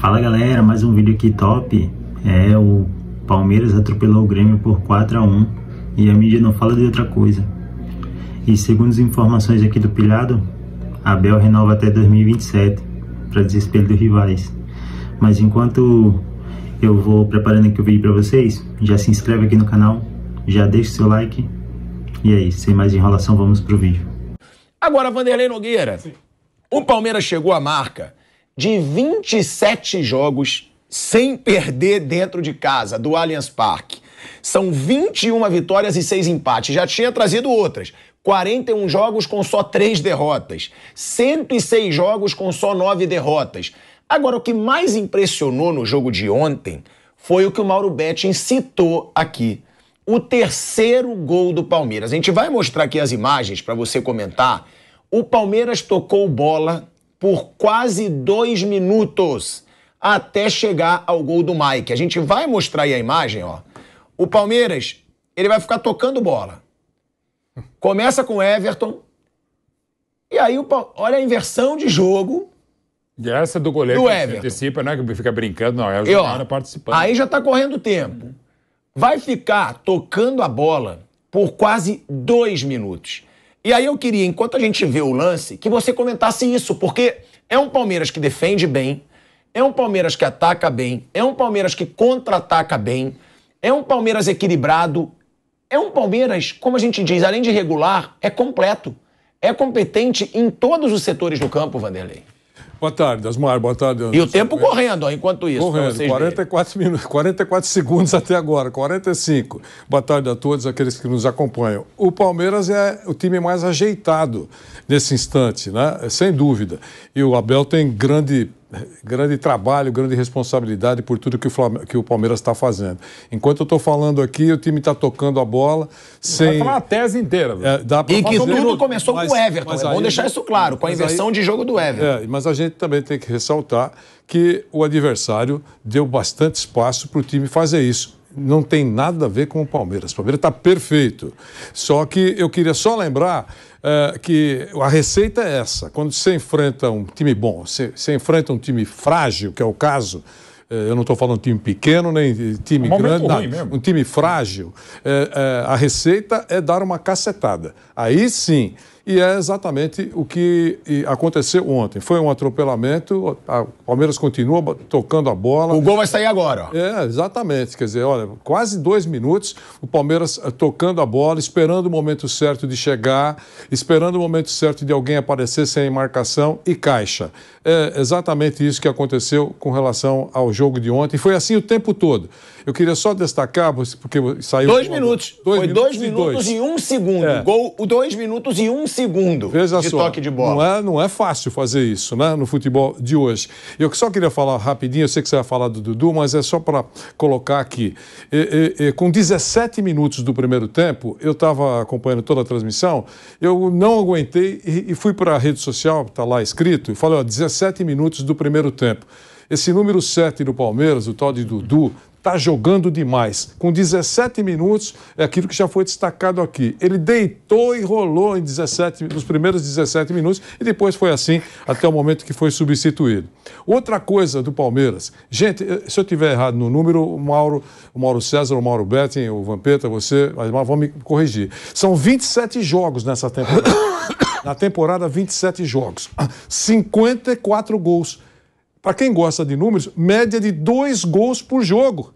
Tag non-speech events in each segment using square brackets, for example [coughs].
Fala galera, mais um vídeo aqui top. É, o Palmeiras atropelou o Grêmio por 4 a 1 e a mídia não fala de outra coisa. E segundo as informações aqui do Pilhado, Abel renova até 2027, para desespero dos rivais. Mas enquanto eu vou preparando aqui o vídeo para vocês, já se inscreve aqui no canal, já deixa o seu like. E é isso. sem mais enrolação, vamos pro vídeo. Agora, Vanderlei Nogueira, Sim. o Palmeiras chegou à marca de 27 jogos sem perder dentro de casa, do Allianz Parque. São 21 vitórias e 6 empates. Já tinha trazido outras. 41 jogos com só 3 derrotas. 106 jogos com só 9 derrotas. Agora, o que mais impressionou no jogo de ontem foi o que o Mauro Betting citou aqui. O terceiro gol do Palmeiras. A gente vai mostrar aqui as imagens para você comentar. O Palmeiras tocou bola por quase dois minutos até chegar ao gol do Mike. A gente vai mostrar aí a imagem, ó. O Palmeiras, ele vai ficar tocando bola. Começa com o Everton. E aí, o olha a inversão de jogo. E essa do goleiro do que Everton. antecipa, né, que fica brincando, não. É o Jornada participando. Aí já tá correndo tempo. Vai ficar tocando a bola por quase dois minutos. E aí eu queria, enquanto a gente vê o lance, que você comentasse isso, porque é um Palmeiras que defende bem, é um Palmeiras que ataca bem, é um Palmeiras que contra-ataca bem, é um Palmeiras equilibrado, é um Palmeiras, como a gente diz, além de regular, é completo. É competente em todos os setores do campo, Vanderlei. Boa tarde, Asmar. Boa tarde. Anderson. E o tempo correndo, enquanto isso. Correndo, 44 minutos, 44 segundos até agora, 45. Boa tarde a todos aqueles que nos acompanham. O Palmeiras é o time mais ajeitado nesse instante, né? Sem dúvida. E o Abel tem grande grande trabalho, grande responsabilidade por tudo que o, Flam... que o Palmeiras está fazendo. Enquanto eu estou falando aqui, o time está tocando a bola sem... Vai uma tese inteira. É, dá E que tudo começou mas, com o Everton, é bom deixar isso claro, com a inversão aí... de jogo do é, Everton. É, mas a gente também tem que ressaltar que o adversário deu bastante espaço para o time fazer isso. Não tem nada a ver com o Palmeiras. O Palmeiras está perfeito. Só que eu queria só lembrar é, que a receita é essa. Quando você enfrenta um time bom, você, você enfrenta um time frágil, que é o caso é, eu não estou falando time pequeno nem time é um grande, não, um time frágil. É, é, a receita é dar uma cacetada. Aí sim, e é exatamente o que aconteceu ontem. Foi um atropelamento, o Palmeiras continua tocando a bola. O gol vai sair agora. É, exatamente. Quer dizer, olha, quase dois minutos, o Palmeiras eh, tocando a bola, esperando o momento certo de chegar, esperando o momento certo de alguém aparecer sem marcação e caixa. É exatamente isso que aconteceu com relação ao jogo de ontem. Foi assim o tempo todo. Eu queria só destacar, porque saiu. Dois minutos. Dois Foi minutos dois minutos e, dois. e um segundo. É. Gol, dois minutos e um segundo segundo Veja de só, toque de bola. Não é, não é fácil fazer isso né, no futebol de hoje. Eu só queria falar rapidinho, eu sei que você vai falar do Dudu, mas é só para colocar aqui. E, e, e, com 17 minutos do primeiro tempo, eu estava acompanhando toda a transmissão, eu não aguentei e, fui para a rede social, está lá escrito, e falei, ó, 17 minutos do primeiro tempo. Esse número 7 do Palmeiras, o tal de Dudu, está jogando demais. Com 17 minutos, é aquilo que já foi destacado aqui. Ele deitou e rolou em 17, nos primeiros 17 minutos e depois foi assim até o momento que foi substituído. Outra coisa do Palmeiras, gente, eh, se eu tiver errado no número, o Mauro, o Mauro César, o Mauro Betting, o Vampeta, você, mas vão me corrigir. São 27 jogos nessa temporada. [coughs] Na temporada, 27 jogos. 54 [coughs] gols. Para quem gosta de números, média de dois gols por jogo.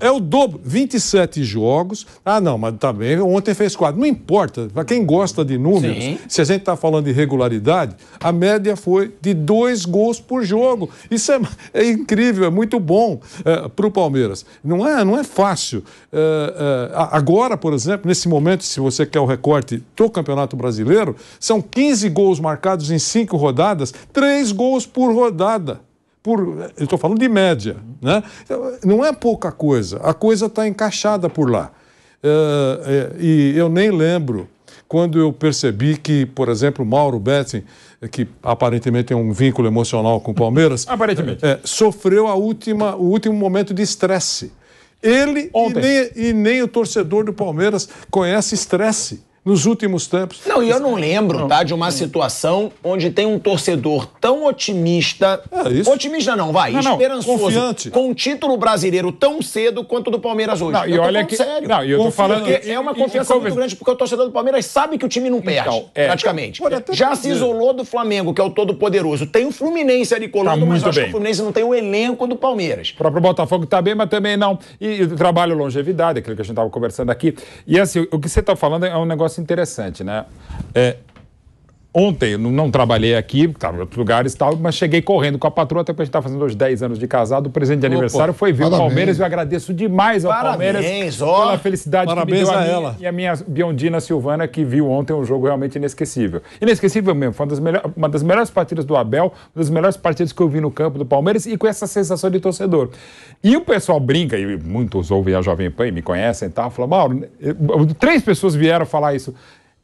É o dobro, 27 jogos. Ah, não, mas também tá ontem fez quatro. Não importa, para quem gosta de números, Sim. se a gente está falando de regularidade, a média foi de dois gols por jogo. Isso é, é incrível, é muito bom é, para o Palmeiras. Não é, não é fácil. É, é agora, por exemplo, nesse momento, se você quer o recorte do Campeonato Brasileiro, são 15 gols marcados em cinco rodadas, três gols por rodada por. Eu estou falando de média. Né? Não é pouca coisa. A coisa está encaixada por lá. Eh, eh, e eu nem lembro quando eu percebi que, por exemplo, Mauro Betting, que aparentemente tem um vínculo emocional com o Palmeiras, [laughs] aparentemente. É, sofreu a última, o último momento de estresse. Ele e nem, e nem o torcedor do Palmeiras conhece estresse nos últimos tempos. Não, e eu não lembro, não. tá, de uma situação onde tem um torcedor tão otimista. É isso. Otimista não, vai, não, esperançoso. Confiante. Com um título brasileiro tão cedo quanto o do Palmeiras hoje. Não, eu e olha que sério. Não, eu tô falando porque é uma confiança e, muito grande porque o torcedor do Palmeiras sabe que o time não então, perde, então, é, praticamente. Já se isolou do Flamengo, que é o todo poderoso. Tem o Fluminense ali colando, tá mas acho bem. que o Fluminense não tem o elenco do Palmeiras. O próprio Botafogo tá bem, mas também não. E, e trabalho longevidade, aquilo que a gente tava conversando aqui. E assim, o que você tá falando é um negócio negócio interessante, né? É, Ontem não trabalhei aqui, estava em outros lugares e tal, mas cheguei correndo com a patroa, até porque a gente tá fazendo os 10 anos de casado. O presente de Opa, aniversário foi ver parabéns. o Palmeiras e eu agradeço demais ao parabéns, Palmeiras ó, pela felicidade parabéns que me deu a, a ela. Minha, e a minha Biondina Silvana, que viu ontem um jogo realmente inesquecível. Inesquecível mesmo, foi uma das, melhor, uma das melhores partidas do Abel, uma das melhores partidas que eu vi no campo do Palmeiras e com essa sensação de torcedor. E o pessoal brinca, e muitos ouvem a Jovem Pan e me conhecem e tal, falam, Mauro, eh, três pessoas vieram falar isso.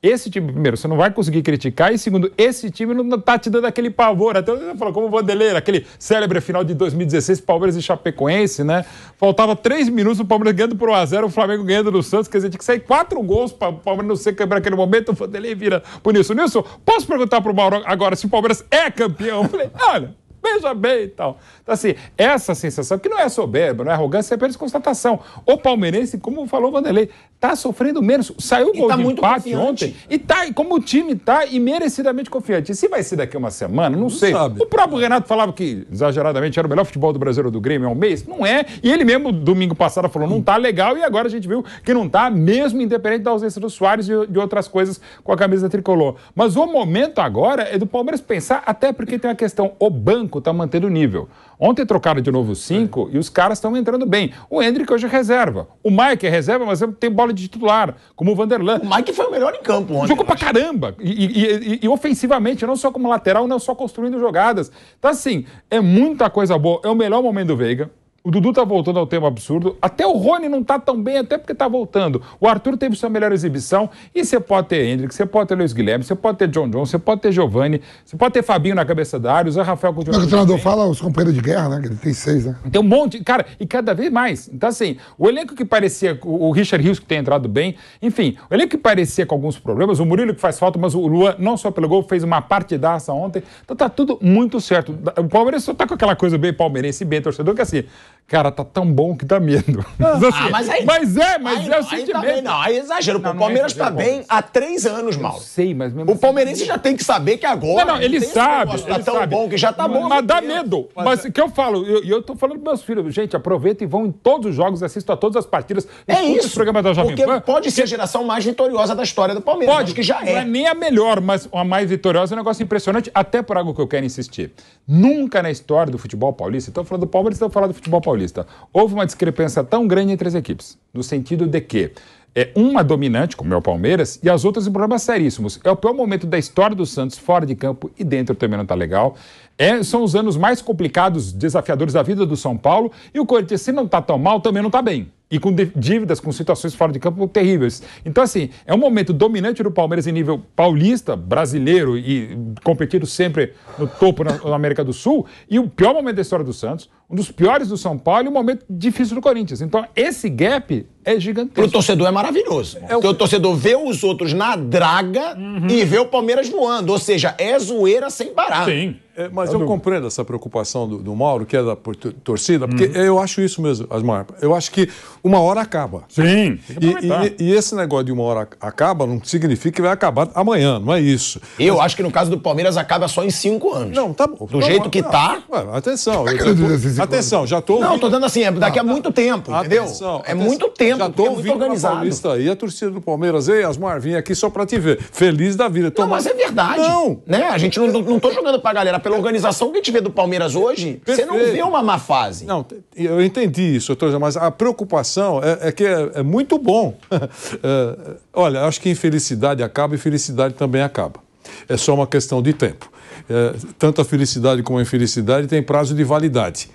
Esse time, primeiro, você não vai conseguir criticar. E segundo, esse time não tá te dando aquele pavor. Até você falou, como o Vanderlei, aquele célebre final de 2016, Palmeiras e Chapecoense, né? Faltava três minutos, o Palmeiras ganhando por 1x0, o Flamengo ganhando do Santos. Quer dizer, tinha que sair quatro gols para o Palmeiras não ser campeão naquele momento. O Vanderlei vira por isso, Nilson, posso perguntar pro Mauro agora se o Palmeiras é campeão? Eu falei, olha, veja bem e então. tal. Então, assim, essa sensação, que não é soberba, não é arrogância, é apenas constatação. O palmeirense, como falou Vanderlei, está sofrendo menos. Saiu o gol tá de empate confiante. ontem e tá, como o time está, e merecidamente confiante. E se vai ser daqui uma semana, não, não sei. Sabe. O próprio Renato falava que, exageradamente, era o melhor futebol do Brasileiro do Grêmio há é um mês. Não é. E ele mesmo, domingo passado, falou, não tá legal, e agora a gente viu que não tá, mesmo independente da ausência do Soares e de outras coisas com a camisa tricolor. Mas o momento agora é do Palmeiras pensar, até porque tem a questão, o banco está mantendo o nível. Ontem trocaram de novo cinco é. e os caras estão entrando bem. O Hendrick hoje é reserva. O Mike é reserva, mas tem bola de titular, como o Vanderlan. O Mike foi o melhor em campo ontem. Jogou pra acho. caramba. E, e, e, ofensivamente, não só como lateral, não só construindo jogadas. Então, assim, é muita coisa boa. É o melhor momento do Veiga. O Dudu tá voltando ao tema absurdo. Até o Rony não tá tão bem, até porque tá voltando. O Arthur teve sua melhor exibição. E você pode ter Hendrick, você pode ter Luiz Guilherme, você pode ter John John, você pode ter Giovanni, você pode ter Fabinho na cabeça da área, o Zé Rafael continua. Mas o treinador fala os companheiros de guerra, né? Ele tem seis, né? Tem um monte, cara, e cada vez mais. Então, assim, o elenco que parecia, o Richard Rios que tem entrado bem, enfim, o elenco que parecia com alguns problemas, o Murilo que faz falta, mas o Luan, não só pelo gol, fez uma partidaça ontem. Então tá tudo muito certo. O Palmeiras só tá com aquela coisa bem palmeirense, bem torcedor, que assim cara, tá tão bom que dá medo. [laughs] Ah, mas, assim, ah, mas, aí, mas é, mas aí, é o sentimento. também, não, aí exagero. Não, o é Palmeiras é tá bem há três anos, mal. Sei, mas mesmo O assim palmeirense assim, já tem que saber que agora. Não, não, ele sabe. Negócio, tá ele tão sabe. bom que já tá mas, bom. Mas dá medo. Mas, o é- que eu falo, eu, eu tô falando pros meus filhos, gente, aproveita e vão em todos os jogos, assistam a todas as partidas. É isso. O programa da Jovem Porque Pan, pode ser a geração mais vitoriosa da história do Palmeiras. Pode, que já é. Não é nem a melhor, mas a mais vitoriosa é um negócio impressionante, até por algo que eu quero insistir. Nunca na história do futebol paulista, então falando do Palmeiras, estão falando do futebol paulista Paulista. Houve uma discrepância tão grande entre as equipes, no sentido de que é uma dominante, como é o Palmeiras, e as outras em problemas seríssimos. É o pior momento da história do Santos fora de campo e dentro também não está legal. É, são os anos mais complicados, desafiadores da vida do São Paulo. E o Corinthians, se não está tão mal, também não está bem. E com dívidas, com situações fora de campo terríveis. Então, assim, é um momento dominante do Palmeiras em nível paulista, brasileiro e competido sempre no topo na, na América do Sul. E o pior momento da história do Santos, um dos piores do São Paulo e um momento difícil do Corinthians. Então, esse gap é gigantesco. o torcedor é maravilhoso. É o... Porque o torcedor vê os outros na draga uhum. e vê o Palmeiras voando. Ou seja, é zoeira sem parar. Sim. É, mas eu, compreendo essa preocupação do, do, Mauro, que é da torcida, porque uhum. eu acho isso mesmo, Asmar. Eu acho que uma hora acaba. Sim. E, e, e, esse negócio de uma hora acaba não significa que vai acabar amanhã, não é isso. Eu mas, acho que no caso do Palmeiras acaba só em cinco anos. Não, tá bom. Do jeito que não, tá. Ué, atenção. Eu, eu atenção, já tô. Ouvindo, não, tô dando assim, é daqui a tá, tá. muito tempo, entendeu? Atenção, é muito tempo, já tô é muito organizado. Paulista aí, a torcida do Palmeiras, ei, Asmar, vim aqui só pra te ver. Feliz da vida. Toma... Não, mas é verdade. Não. Né? A gente não, não tô jogando pra galera pela organização que a gente vê do Palmeiras hoje, Perfeito. você não vê uma má fase. Não, eu entendi isso, doutor, mas a preocupação é, é que é, é, muito bom. [laughs] é, olha, acho que infelicidade acaba e felicidade também acaba. É só uma questão de tempo. É, tanto a felicidade como a infelicidade tem prazo de validade.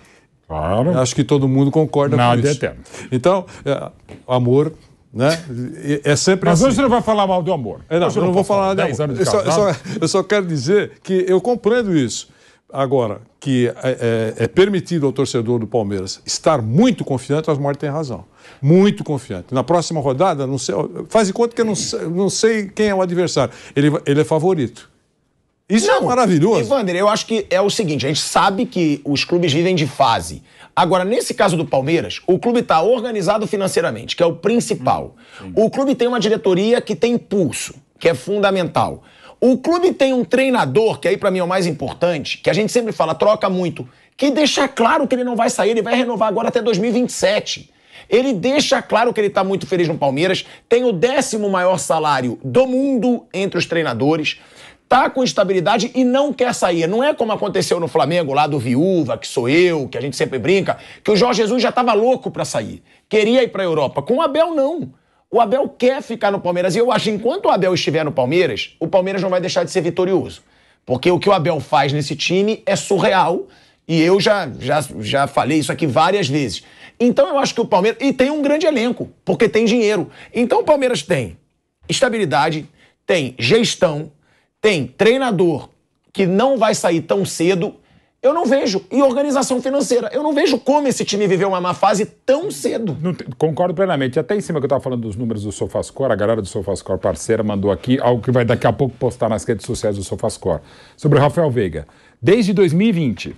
Claro. Acho que todo mundo concorda Nada com isso. Nada então, é eterno. Então, amor né? É sempre Mas assim. hoje você não vai falar mal do amor. É, não, eu não, não vou falar nada do amor. de eu, só, eu, só, [laughs] eu só quero dizer que eu compreendo isso. Agora, que é, é, é, permitido ao torcedor do Palmeiras estar muito confiante, o Osmar tem razão. Muito confiante. Na próxima rodada, não sei, faz de conta que eu não, não sei quem é o adversário. Ele, ele é favorito. Isso é não, é maravilhoso. Evander, eu acho que é o seguinte: a gente sabe que os clubes vivem de fase. Agora, nesse caso do Palmeiras, o clube está organizado financeiramente, que é o principal. Hum, o clube tem uma diretoria que tem pulso, que é fundamental. O clube tem um treinador, que aí para mim é o mais importante, que a gente sempre fala, troca muito, que deixa claro que ele não vai sair, ele vai renovar agora até 2027. Ele deixa claro que ele está muito feliz no Palmeiras, tem o décimo maior salário do mundo entre os treinadores tá com estabilidade e não quer sair. Não é como aconteceu no Flamengo lá do Viúva, que sou eu, que a gente sempre brinca, que o Jorge Jesus já estava louco para sair. Queria ir para a Europa. Com o Abel, não. O Abel quer ficar no Palmeiras e eu acho que enquanto o Abel estiver no Palmeiras, o Palmeiras não vai deixar de ser vitorioso. Porque o que o Abel faz nesse time é surreal e eu já, já, já falei isso aqui várias vezes. Então eu acho que o Palmeiras. E tem um grande elenco, porque tem dinheiro. Então o Palmeiras tem estabilidade, tem gestão, tem treinador que não vai sair tão cedo, eu não vejo. E organização financeira. Eu não vejo como esse time viveu uma má fase tão cedo. Não, concordo plenamente. Até em cima que eu estava falando dos números do Sofascore, a galera do Sofascore parceira mandou aqui algo que vai daqui a pouco postar nas redes sociais do Sofascore. Sobre o Rafael Veiga. Desde 2020,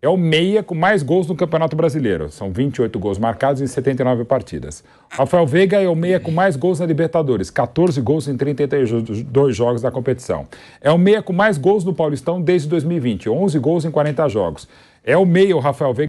é o meia com mais gols no Campeonato Brasileiro. São 28 gols marcados em 79 partidas. Rafael Veiga é o meia com mais gols na Libertadores, 14 gols em 32 jogos da competição. É o meia com mais gols no Paulistão desde 2020, 11 gols em 40 jogos. É o meia o Rafael Veiga